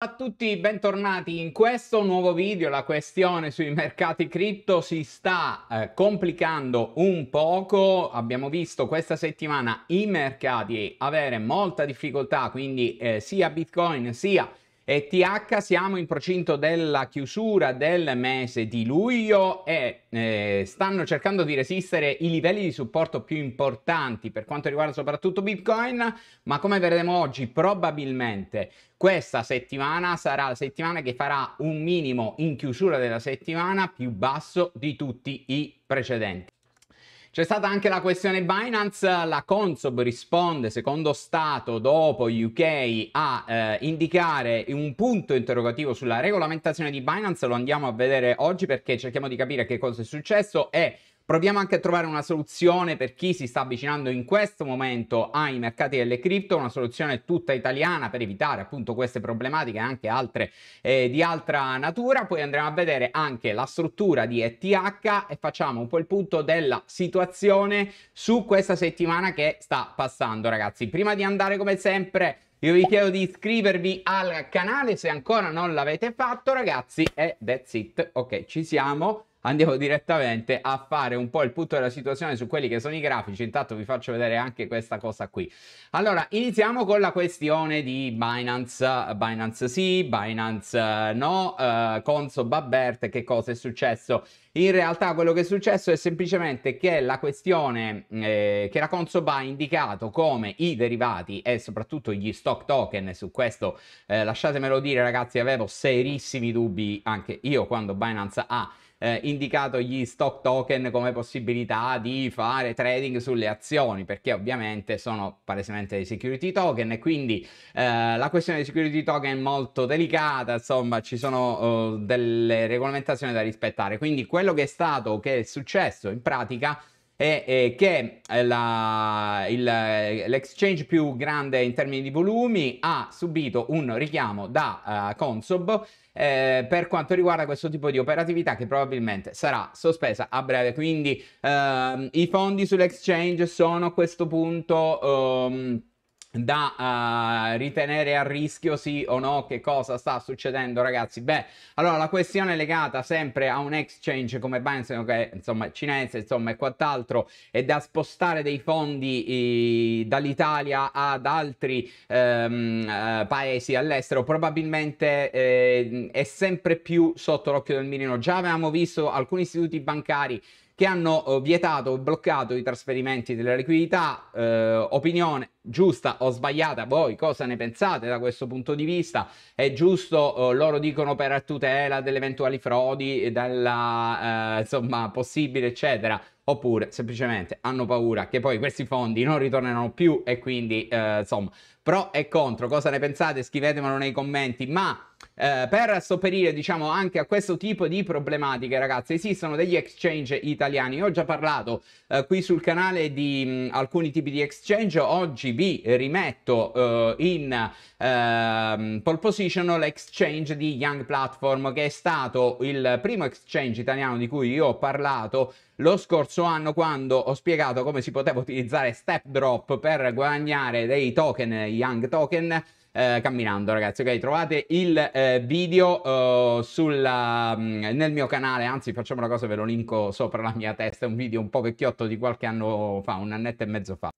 a tutti, bentornati in questo nuovo video. La questione sui mercati cripto si sta eh, complicando un poco. Abbiamo visto questa settimana i mercati avere molta difficoltà, quindi eh, sia Bitcoin sia e TH siamo in procinto della chiusura del mese di luglio e eh, stanno cercando di resistere i livelli di supporto più importanti per quanto riguarda soprattutto Bitcoin, ma come vedremo oggi probabilmente questa settimana sarà la settimana che farà un minimo in chiusura della settimana più basso di tutti i precedenti. C'è stata anche la questione Binance, la Consob risponde secondo Stato dopo UK a eh, indicare un punto interrogativo sulla regolamentazione di Binance, lo andiamo a vedere oggi perché cerchiamo di capire che cosa è successo e Proviamo anche a trovare una soluzione per chi si sta avvicinando in questo momento ai mercati delle cripto, una soluzione tutta italiana per evitare appunto queste problematiche e anche altre eh, di altra natura. Poi andremo a vedere anche la struttura di ETH e facciamo un po' il punto della situazione su questa settimana che sta passando, ragazzi. Prima di andare come sempre io vi chiedo di iscrivervi al canale se ancora non l'avete fatto, ragazzi, e that's it. Ok, ci siamo andiamo direttamente a fare un po' il punto della situazione su quelli che sono i grafici. Intanto vi faccio vedere anche questa cosa qui. Allora, iniziamo con la questione di Binance. Binance sì, Binance eh, no, uh, Conso Babbert, che cosa è successo? In realtà quello che è successo è semplicemente che la questione eh, che la Consob ha indicato come i derivati e soprattutto gli stock token, su questo eh, lasciatemelo dire ragazzi avevo serissimi dubbi anche io quando Binance ha eh, indicato gli stock token come possibilità di fare trading sulle azioni, perché ovviamente sono palesemente dei security token e quindi eh, la questione dei security token è molto delicata, insomma ci sono eh, delle regolamentazioni da rispettare. Quindi quello che è stato, che è successo in pratica, è, è che eh, la, il, eh, l'exchange più grande in termini di volumi ha subito un richiamo da uh, Consob eh, per quanto riguarda questo tipo di operatività che probabilmente sarà sospesa a breve. Quindi ehm, i fondi sull'exchange sono a questo punto ehm, da uh, ritenere a rischio sì o no che cosa sta succedendo ragazzi beh allora la questione legata sempre a un exchange come Binance che okay, insomma cinese insomma e quant'altro e da spostare dei fondi eh, dall'Italia ad altri ehm, eh, paesi all'estero probabilmente eh, è sempre più sotto l'occhio del mirino già avevamo visto alcuni istituti bancari che hanno eh, vietato o bloccato i trasferimenti della liquidità, eh, opinione giusta o sbagliata, voi cosa ne pensate da questo punto di vista? È giusto, eh, loro dicono per tutela delle eventuali frodi, eh, della eh, insomma possibile eccetera, oppure semplicemente hanno paura che poi questi fondi non ritorneranno più e quindi eh, insomma pro e contro, cosa ne pensate? Scrivetemelo nei commenti, ma eh, per sopperire diciamo anche a questo tipo di problematiche ragazzi esistono degli exchange italiani Io ho già parlato eh, qui sul canale di mh, mm, alcuni tipi di exchange oggi vi rimetto eh, in ehm, pole position l'exchange di Young Platform che è stato il primo exchange italiano di cui io ho parlato lo scorso anno quando ho spiegato come si poteva utilizzare Stepdrop per guadagnare dei token Young Token eh, camminando ragazzi, ok? Trovate il eh, video eh, sulla, mm, nel mio canale, anzi facciamo una cosa, ve lo linko sopra la mia testa, è un video un po' vecchiotto di qualche anno fa, un annetto e mezzo fa.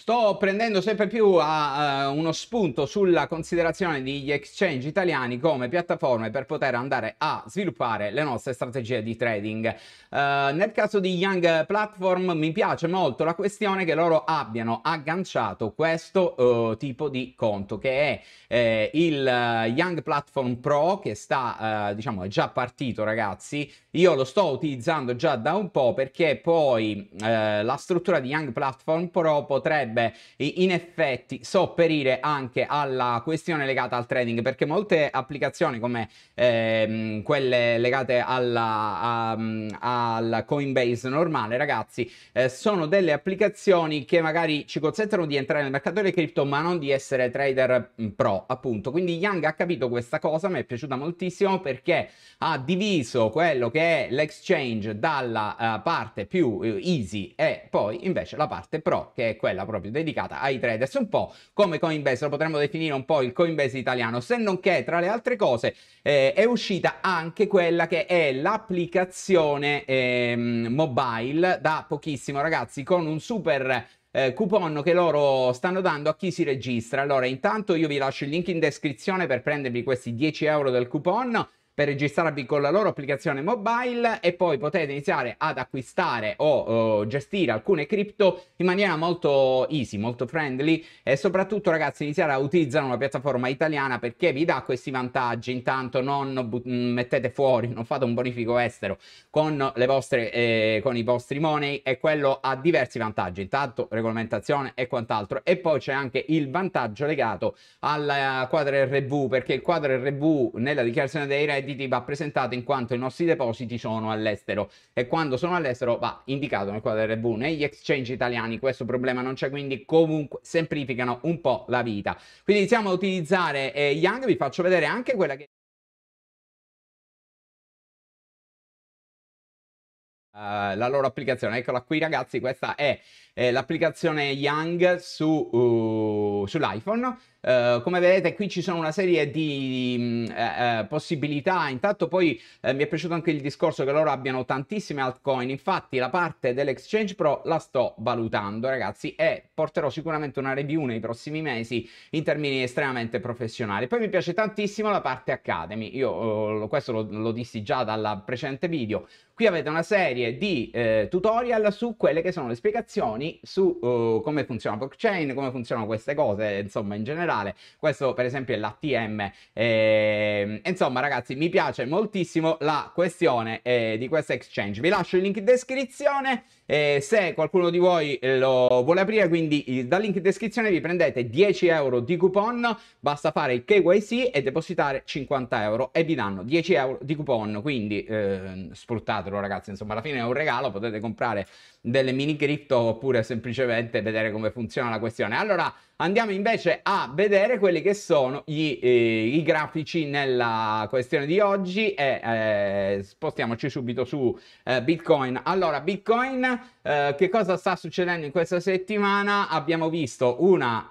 Sto prendendo sempre più a, uh, uno spunto sulla considerazione degli exchange italiani come piattaforme per poter andare a sviluppare le nostre strategie di trading. Uh, nel caso di Young Platform mi piace molto la questione che loro abbiano agganciato questo uh, tipo di conto che è eh, il eh, Young Platform Pro che sta, diciamo, è già partito ragazzi. Io lo sto utilizzando già da un po' perché poi la struttura di Young Platform Pro potrebbe potrebbe in effetti sopperire anche alla questione legata al trading perché molte applicazioni come ehm, quelle legate alla, a, al Coinbase normale ragazzi eh, sono delle applicazioni che magari ci consentono di entrare nel mercato delle cripto ma non di essere trader mm, pro appunto quindi Young ha capito questa cosa mi è piaciuta moltissimo perché ha diviso quello che è l'exchange dalla uh, parte più eh, easy e poi invece la parte pro che è quella proprio proprio dedicata ai traders, un po' come Coinbase, lo potremmo definire un po' il Coinbase italiano, se non che tra le altre cose eh, è uscita anche quella che è l'applicazione eh, mobile da pochissimo ragazzi con un super eh, coupon che loro stanno dando a chi si registra. Allora, intanto io vi lascio il link in descrizione per prendervi questi 10 euro del coupon per registrarvi con la loro applicazione mobile e poi potete iniziare ad acquistare o uh, gestire alcune cripto in maniera molto easy, molto friendly e soprattutto ragazzi iniziare a utilizzare una piattaforma italiana perché vi dà questi vantaggi, intanto non but- mm, mettete fuori, non fate un bonifico estero con, le vostre, eh, con i vostri money e quello ha diversi vantaggi, intanto regolamentazione e quant'altro e poi c'è anche il vantaggio legato al quadro RV perché il quadro RV nella dichiarazione dei redditi redditi va presentato in quanto i nostri depositi sono all'estero e quando sono all'estero va indicato nel quadro RV. Negli exchange italiani questo problema non c'è, quindi comunque semplificano un po' la vita. Quindi iniziamo ad utilizzare eh, Young, vi faccio vedere anche quella che... Uh, la loro applicazione. Eccola qui, ragazzi. Questa è eh, l'applicazione Young su, uh, sull'iPhone. Uh, come vedete qui ci sono una serie di uh, uh, possibilità, intanto poi mi è piaciuto anche il discorso che loro abbiano tantissime altcoin, infatti la parte dell'Exchange Pro la sto valutando ragazzi e porterò sicuramente una review nei prossimi mesi in termini estremamente professionali. Poi mi piace tantissimo la parte Academy, io questo lo, lo dissi già dal precedente video, Qui avete una serie di eh, tutorial su quelle che sono le spiegazioni su uh, come funziona blockchain, come funzionano queste cose, insomma, in generale generale. Questo per esempio è l'ATM. E, ehm, insomma ragazzi mi piace moltissimo la questione eh, di questa exchange. Vi lascio il link in descrizione. Eh, se qualcuno di voi eh, lo vuole aprire, quindi dal link in descrizione vi prendete 10 euro di coupon, basta fare il KYC e depositare 50 euro e vi danno 10 euro di coupon, quindi eh, sfruttatelo ragazzi, insomma alla fine è un regalo, potete comprare delle mini crypto oppure semplicemente vedere come funziona la questione. Allora andiamo invece a vedere quelli che sono gli, eh, i grafici nella questione di oggi e eh, spostiamoci subito su eh, Bitcoin. Allora Bitcoin eh, che cosa sta succedendo in questa settimana? Abbiamo visto una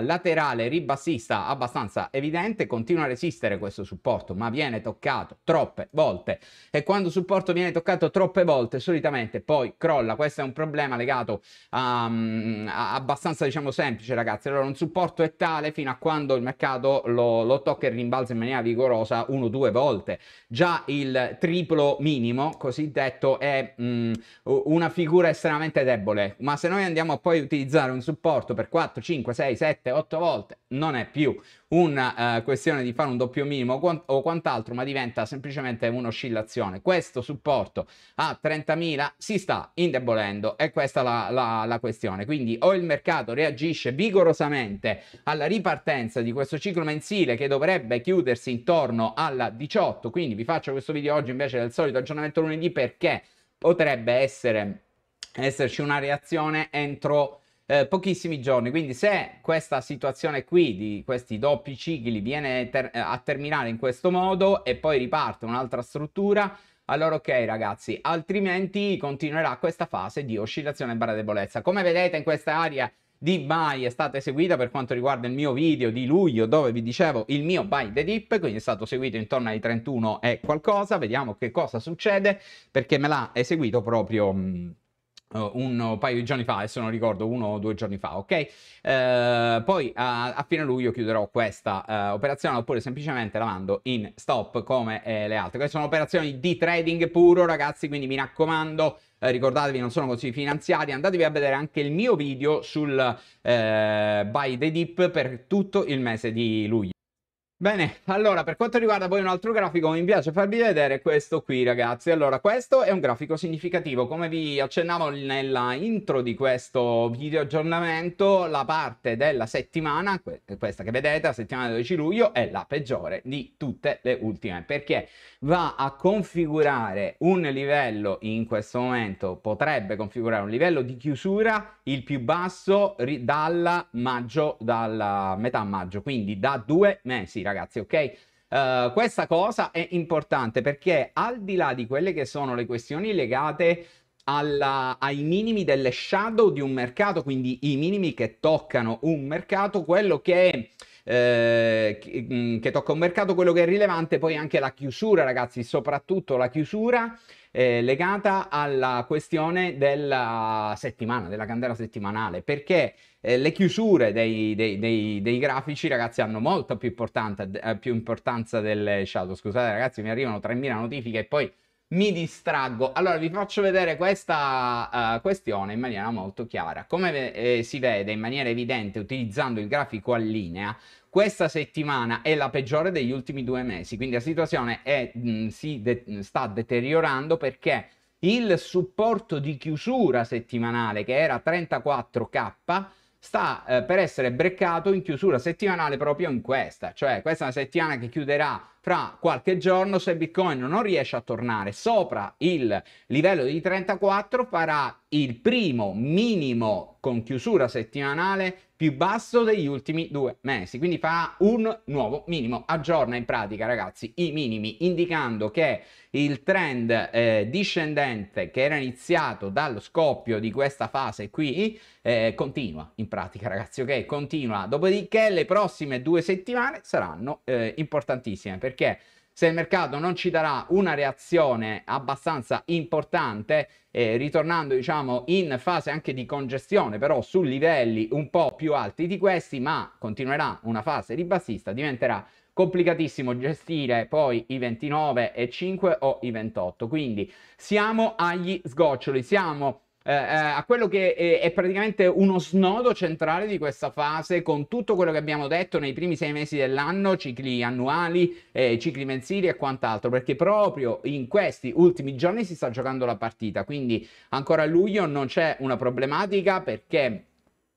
eh, laterale ribassista abbastanza evidente, continua a resistere questo supporto, ma viene toccato troppe volte e quando il supporto viene toccato troppe volte solitamente poi crolla. Questo è un problema legato a, um, a abbastanza diciamo semplice, ragazzi. Allora un supporto è tale fino a quando il mercato lo, lo tocca e rimbalza in maniera vigorosa uno o due volte. Già il triplo minimo cosiddetto è mh, mm, una figura figura estremamente debole, ma se noi andiamo a poi utilizzare un supporto per 4, 5, 6, 7, 8 volte, non è più una uh, questione di fare un doppio minimo quant- o quant'altro, ma diventa semplicemente un'oscillazione. Questo supporto a 30.000 si sta indebolendo e questa è la, la, la questione. Quindi o il mercato reagisce vigorosamente alla ripartenza di questo ciclo mensile che dovrebbe chiudersi intorno alla 18, quindi vi faccio questo video oggi invece del solito aggiornamento lunedì perché potrebbe essere esserci una reazione entro eh, pochissimi giorni. Quindi se questa situazione qui di questi doppi cicli viene ter- eh, a terminare in questo modo e poi riparte un'altra struttura, allora ok ragazzi, altrimenti continuerà questa fase di oscillazione barra debolezza. Come vedete in questa area di buy è stata eseguita per quanto riguarda il mio video di luglio dove vi dicevo il mio buy the dip quindi è stato seguito intorno ai 31 e qualcosa vediamo che cosa succede perché me l'ha eseguito proprio mh, eh, un paio di giorni fa, adesso non ricordo, uno o due giorni fa, ok? Eh, poi a, a, fine luglio chiuderò questa eh, operazione oppure semplicemente la mando in stop come eh, le altre. Queste sono operazioni di trading puro, ragazzi, quindi mi raccomando, eh, ricordatevi, non sono così finanziari, andatevi a vedere anche il mio video sul eh, buy the dip per tutto il mese di luglio. Bene, allora per quanto riguarda poi un altro grafico mi piace farvi vedere questo qui ragazzi. Allora questo è un grafico significativo, come vi accennavo nella intro di questo video aggiornamento la parte della settimana, questa che vedete, la settimana del 12 luglio, è la peggiore di tutte le ultime perché va a configurare un livello in questo momento, potrebbe configurare un livello di chiusura il più basso dal maggio, dalla metà maggio, quindi da due mesi ragazzi ragazzi, ok? Uh, questa cosa è importante perché al di là di quelle che sono le questioni legate alla, ai minimi delle shadow di un mercato, quindi i minimi che toccano un mercato, quello che eh, mm, che, tocca un mercato, quello che è rilevante poi è anche la chiusura ragazzi, soprattutto la chiusura eh, legata alla questione della settimana, della candela settimanale, perché eh, le chiusure dei, dei, dei, dei, grafici, ragazzi, hanno molta più, eh, più importanza delle shadow. Scusate, ragazzi, mi arrivano 3.000 notifiche e poi mi distraggo. Allora vi faccio vedere questa uh, questione in maniera molto chiara. Come eh, si vede in maniera evidente utilizzando il grafico a linea, questa settimana è la peggiore degli ultimi due mesi, quindi la situazione è, mh, mm, si de- sta deteriorando perché il supporto di chiusura settimanale che era 34k sta eh, per essere breccato in chiusura settimanale proprio in questa, cioè questa è una settimana che chiuderà fra qualche giorno se Bitcoin non riesce a tornare sopra il livello di 34 farà il primo minimo con chiusura settimanale più basso degli ultimi due mesi, quindi farà un nuovo minimo, aggiorna in pratica ragazzi i minimi indicando che il trend eh, discendente che era iniziato dallo scoppio di questa fase qui eh, continua in pratica ragazzi, ok? Continua, dopodiché le prossime due settimane saranno eh, importantissime perché perché se il mercato non ci darà una reazione abbastanza importante, eh, ritornando diciamo in fase anche di congestione, però su livelli un po' più alti di questi, ma continuerà una fase ribassista, diventerà complicatissimo gestire poi i 29 e 5 o i 28. Quindi siamo agli sgoccioli, siamo eh, eh, a quello che è, è, praticamente uno snodo centrale di questa fase con tutto quello che abbiamo detto nei primi sei mesi dell'anno, cicli annuali, eh, cicli mensili e quant'altro, perché proprio in questi ultimi giorni si sta giocando la partita, quindi ancora a luglio non c'è una problematica perché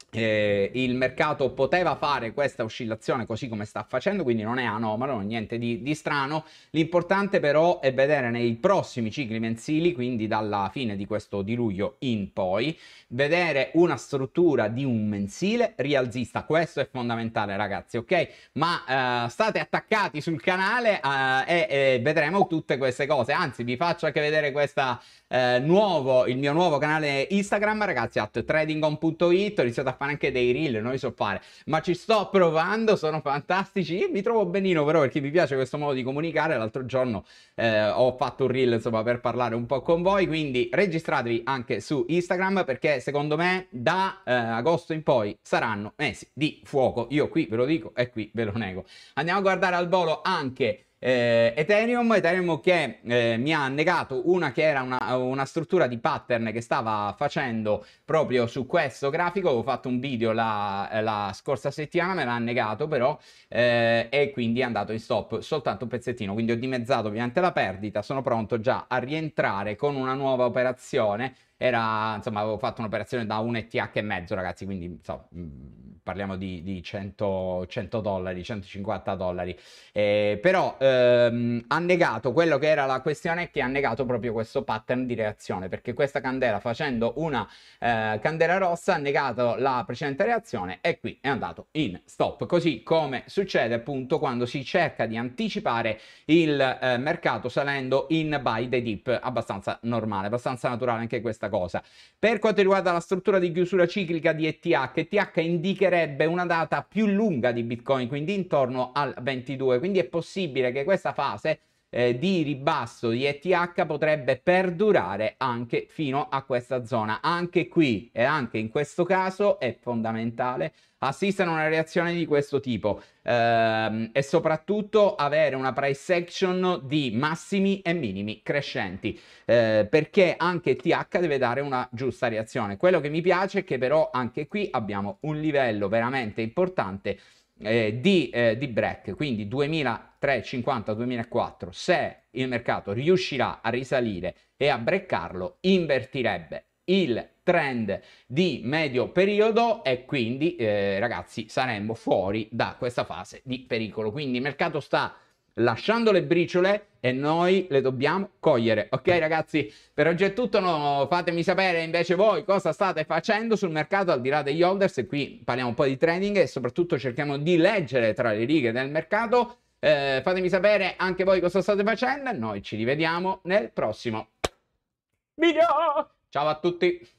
eh, il mercato poteva fare questa oscillazione così come sta facendo, quindi non è anomalo, non è niente di, di, strano. L'importante però è vedere nei prossimi cicli mensili, quindi dalla fine di questo di luglio in poi, vedere una struttura di un mensile rialzista. Questo è fondamentale, ragazzi, ok? Ma eh, state attaccati sul canale eh, e, e, vedremo tutte queste cose. Anzi, vi faccio anche vedere questa, eh, nuovo, il mio nuovo canale Instagram, ragazzi, at tradingon.it. Iniziate a fare anche dei reel, non li so fare, ma ci sto provando, sono fantastici e mi trovo benino però perché mi piace questo modo di comunicare. L'altro giorno eh, ho fatto un reel insomma per parlare un po' con voi, quindi registratevi anche su Instagram perché secondo me da eh, agosto in poi saranno mesi di fuoco. Io qui ve lo dico e qui ve lo nego. Andiamo a guardare al volo anche eh, Ethereum, Ethereum che eh, mi ha negato una che era una, una, struttura di pattern che stava facendo proprio su questo grafico, avevo fatto un video la, eh, la scorsa settimana, me l'ha negato però eh, e quindi è andato in stop soltanto un pezzettino, quindi ho dimezzato ovviamente la perdita, sono pronto già a rientrare con una nuova operazione, era insomma avevo fatto un'operazione da un ETH e mezzo ragazzi, quindi insomma... Mm, parliamo di, di 100, 100, dollari, 150 dollari, eh, però ehm, ha negato, quello che era la questione è che ha negato proprio questo pattern di reazione, perché questa candela facendo una eh, candela rossa ha negato la precedente reazione e qui è andato in stop, così come succede appunto quando si cerca di anticipare il eh, mercato salendo in buy the dip, abbastanza normale, abbastanza naturale anche questa cosa. Per quanto riguarda la struttura di chiusura ciclica di ETH, ETH indicherà prevedrebbe una data più lunga di Bitcoin, quindi intorno al 22. Quindi è possibile che questa fase eh, di ribasso di ETH potrebbe perdurare anche fino a questa zona. Anche qui e anche in questo caso è fondamentale assistere a una reazione di questo tipo ehm, e soprattutto avere una price action di massimi e minimi crescenti eh, perché anche TH deve dare una giusta reazione. Quello che mi piace è che però anche qui abbiamo un livello veramente importante eh, di, eh, di break, quindi 2003-50-2004, se il mercato riuscirà a risalire e a breccarlo, invertirebbe il trend di medio periodo e quindi eh, ragazzi saremmo fuori da questa fase di pericolo. Quindi il mercato sta lasciando le briciole e noi le dobbiamo cogliere. Ok ragazzi, per oggi è tutto, no, fatemi sapere invece voi cosa state facendo sul mercato al di là degli holders e qui parliamo un po' di trading e soprattutto cerchiamo di leggere tra le righe del mercato. Eh, fatemi sapere anche voi cosa state facendo e noi ci rivediamo nel prossimo video. Ciao a tutti!